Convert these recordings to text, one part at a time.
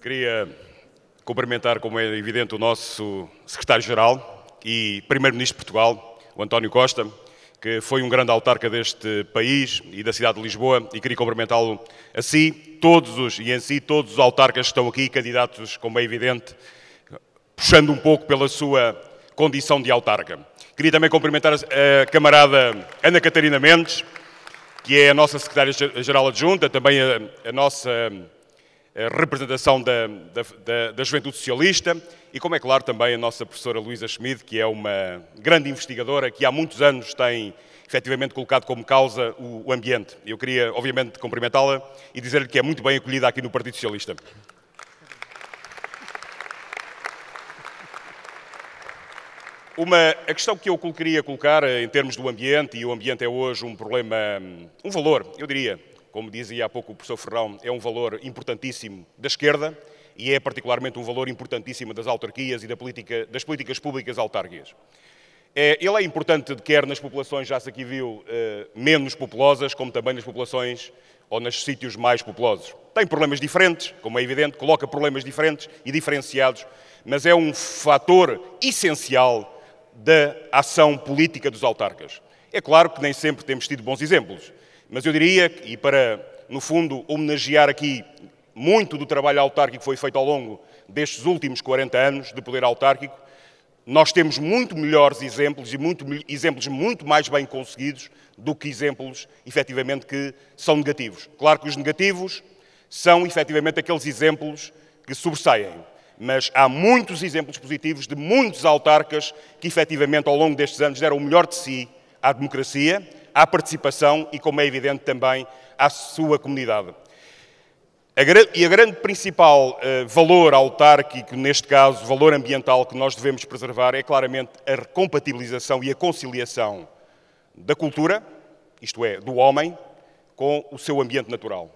Queria cumprimentar, como é evidente, o nosso secretário-geral e primeiro-ministro de Portugal, o António Costa, que foi um grande autarca deste país e da cidade de Lisboa, e queria cumprimentá-lo a si, todos os, e em si, todos os autarcas que estão aqui, candidatos, como é evidente, puxando um pouco pela sua condição de autarca. Queria também cumprimentar a camarada Ana Catarina Mendes, que é a nossa secretária-geral adjunta, também a, a nossa a representação da, da, da, Juventude Socialista e, como é claro, também a nossa professora Luísa Schmid, que é uma grande investigadora que há muitos anos tem efetivamente colocado como causa o, o ambiente. Eu queria, obviamente, cumprimentá-la e dizer-lhe que é muito bem acolhida aqui no Partido Socialista. Uma, a questão que eu queria colocar eh, em termos do ambiente, e o ambiente é hoje um problema, hum, um valor, eu diria, como dizia há pouco o professor Ferrão, é um valor importantíssimo da esquerda e é particularmente um valor importantíssimo das autarquias e da política, das políticas públicas autárquicas. É, ele é importante, quer nas populações, já se aqui viu, eh, menos populosas, como também nas populações ou nos sítios mais populosos. Tem problemas diferentes, como é evidente, coloca problemas diferentes e diferenciados, mas é um fator essencial da ação política dos autarcas. É claro que nem sempre temos tido bons exemplos, mas eu diria, e para, no fundo, homenagear aqui muito do trabalho autárquico que foi feito ao longo destes últimos 40 anos de poder autárquico, nós temos muito melhores exemplos e muito, exemplos muito mais bem conseguidos do que exemplos, efetivamente, que são negativos. Claro que os negativos são, efetivamente, aqueles exemplos que sobressaem mas há muitos exemplos positivos de muitos autarcas que, efetivamente, ao longo destes anos deram o melhor de si à democracia, à participação e, como é evidente, também à sua comunidade. E a grande principal eh, valor autárquico, neste caso, valor ambiental que nós devemos preservar é claramente a compatibilização e a conciliação da cultura, isto é, do homem, com o seu ambiente natural.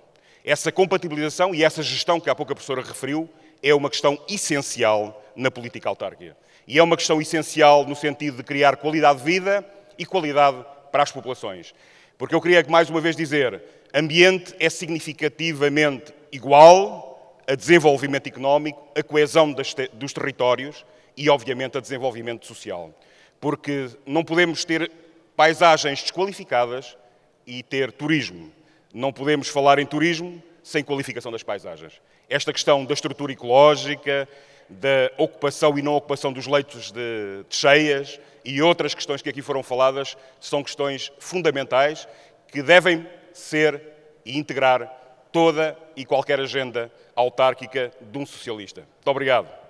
Essa compatibilização e essa gestão que há pouco a professora referiu é uma questão essencial na política autárquica. E é uma questão essencial no sentido de criar qualidade de vida e qualidade para as populações. Porque eu queria mais uma vez dizer: ambiente é significativamente igual a desenvolvimento económico, a coesão dos territórios e, obviamente, a desenvolvimento social. Porque não podemos ter paisagens desqualificadas e ter turismo. Não podemos falar em turismo sem qualificação das paisagens. Esta questão da estrutura ecológica, da ocupação e não ocupação dos leitos de, de cheias e outras questões que aqui foram faladas são questões fundamentais que devem ser e integrar toda e qualquer agenda autárquica de um socialista. Muito obrigado.